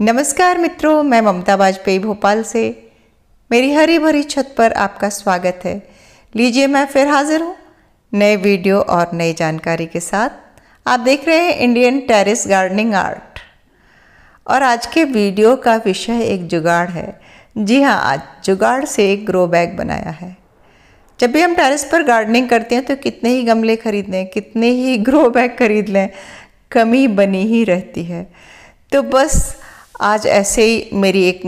नमस्कार मित्रों मैं ममता वाजपेयी भोपाल से मेरी हरी भरी छत पर आपका स्वागत है लीजिए मैं फिर हाजिर हूँ नए वीडियो और नई जानकारी के साथ आप देख रहे हैं इंडियन टेरिस गार्डनिंग आर्ट और आज के वीडियो का विषय एक जुगाड़ है जी हाँ आज जुगाड़ से एक ग्रो बैग बनाया है जब भी हम टेरिस पर गार्डनिंग करते हैं तो कितने ही गमले खरीद लें कितने ही ग्रो बैग खरीद लें कमी बनी ही रहती है तो बस आज ऐसे ही मेरी एक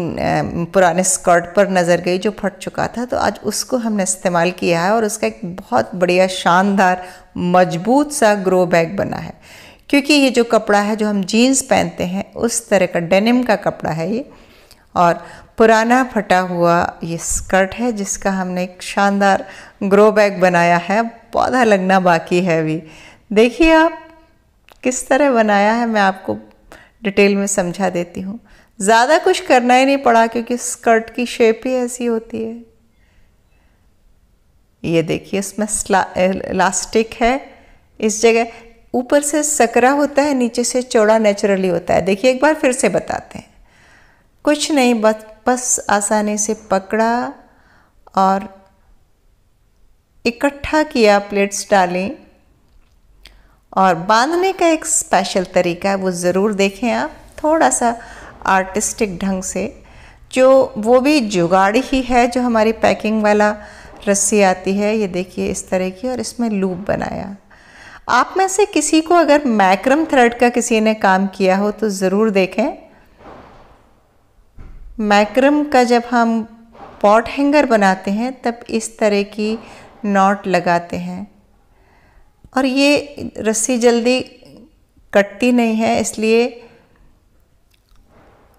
पुराने स्कर्ट पर नज़र गई जो फट चुका था तो आज उसको हमने इस्तेमाल किया है और उसका एक बहुत बढ़िया शानदार मजबूत सा ग्रो बैग बना है क्योंकि ये जो कपड़ा है जो हम जीन्स पहनते हैं उस तरह का डेनिम का कपड़ा है ये और पुराना फटा हुआ ये स्कर्ट है जिसका हमने एक शानदार ग्रो बैग बनाया है पौधा लगना बाकी है अभी देखिए आप किस तरह बनाया है मैं आपको डिटेल में समझा देती हूँ ज़्यादा कुछ करना ही नहीं पड़ा क्योंकि स्कर्ट की शेप ही ऐसी होती है ये देखिए इसमें इलास्टिक है इस जगह ऊपर से सकरा होता है नीचे से चौड़ा नेचुरली होता है देखिए एक बार फिर से बताते हैं कुछ नहीं बस बस आसानी से पकड़ा और इकट्ठा किया प्लेट्स डालें और बांधने का एक स्पेशल तरीका है वो ज़रूर देखें आप थोड़ा सा आर्टिस्टिक ढंग से जो वो भी जुगाड़ ही है जो हमारी पैकिंग वाला रस्सी आती है ये देखिए इस तरह की और इसमें लूप बनाया आप में से किसी को अगर मैक्रम थ्रेड का किसी ने काम किया हो तो ज़रूर देखें मैक्रम का जब हम पॉट हैंगर बनाते हैं तब इस तरह की नॉट लगाते हैं और ये रस्सी जल्दी कटती नहीं है इसलिए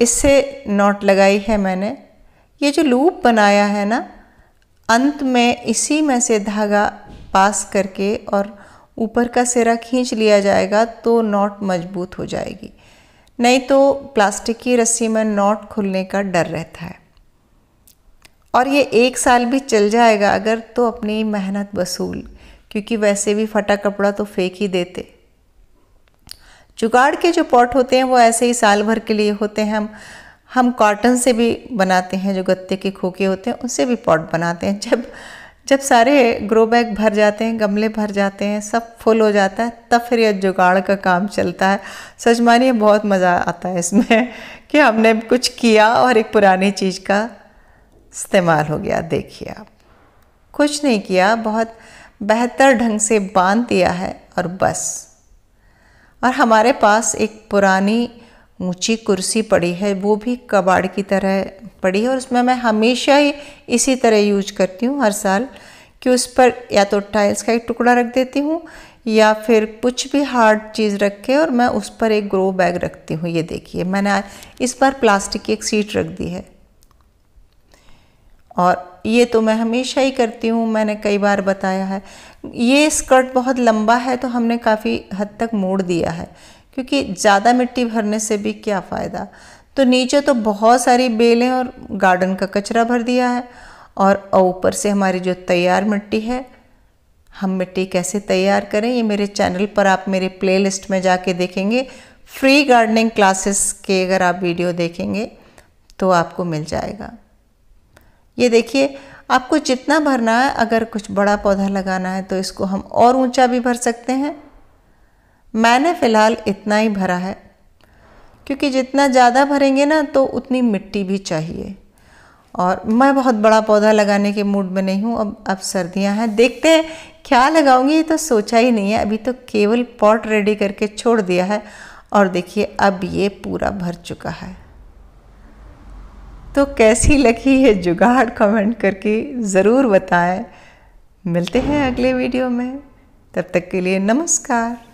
इससे नॉट लगाई है मैंने ये जो लूप बनाया है ना अंत में इसी में से धागा पास करके और ऊपर का सिरा खींच लिया जाएगा तो नॉट मजबूत हो जाएगी नहीं तो प्लास्टिक की रस्सी में नॉट खुलने का डर रहता है और ये एक साल भी चल जाएगा अगर तो अपनी मेहनत वसूल क्योंकि वैसे भी फटा कपड़ा तो फेंक ही देते जुगाड़ के जो पॉट होते हैं वो ऐसे ही साल भर के लिए होते हैं हम हम कॉटन से भी बनाते हैं जो गत्ते के खोखे होते हैं उनसे भी पॉट बनाते हैं जब जब सारे ग्रो बैग भर जाते हैं गमले भर जाते हैं सब फुल हो जाता है तब फिर यह जुगाड़ का काम चलता है सच मानिए बहुत मज़ा आता है इसमें कि हमने कुछ किया और एक पुरानी चीज़ का इस्तेमाल हो गया देखिए आप कुछ नहीं किया बहुत बेहतर ढंग से बांध दिया है और बस और हमारे पास एक पुरानी ऊंची कुर्सी पड़ी है वो भी कबाड़ की तरह पड़ी है और उसमें मैं हमेशा ही इसी तरह यूज करती हूँ हर साल कि उस पर या तो टाइल्स का एक टुकड़ा रख देती हूँ या फिर कुछ भी हार्ड चीज़ रख के और मैं उस पर एक ग्रो बैग रखती हूँ ये देखिए मैंने इस बार प्लास्टिक की एक सीट रख दी है और ये तो मैं हमेशा ही करती हूँ मैंने कई बार बताया है ये स्कर्ट बहुत लंबा है तो हमने काफ़ी हद तक मोड़ दिया है क्योंकि ज़्यादा मिट्टी भरने से भी क्या फ़ायदा तो नीचे तो बहुत सारी बेलें और गार्डन का कचरा भर दिया है और ऊपर से हमारी जो तैयार मिट्टी है हम मिट्टी कैसे तैयार करें ये मेरे चैनल पर आप मेरे प्लेलिस्ट में जाके देखेंगे फ्री गार्डनिंग क्लासेस के अगर आप वीडियो देखेंगे तो आपको मिल जाएगा ये देखिए आपको जितना भरना है अगर कुछ बड़ा पौधा लगाना है तो इसको हम और ऊंचा भी भर सकते हैं मैंने फ़िलहाल इतना ही भरा है क्योंकि जितना ज़्यादा भरेंगे ना तो उतनी मिट्टी भी चाहिए और मैं बहुत बड़ा पौधा लगाने के मूड में नहीं हूँ अब अब सर्दियाँ हैं देखते हैं क्या लगाऊंगी ये तो सोचा ही नहीं है अभी तो केवल पॉट रेडी करके छोड़ दिया है और देखिए अब ये पूरा भर चुका है तो कैसी लगी है जुगाड़ कमेंट करके ज़रूर बताएं मिलते हैं अगले वीडियो में तब तक के लिए नमस्कार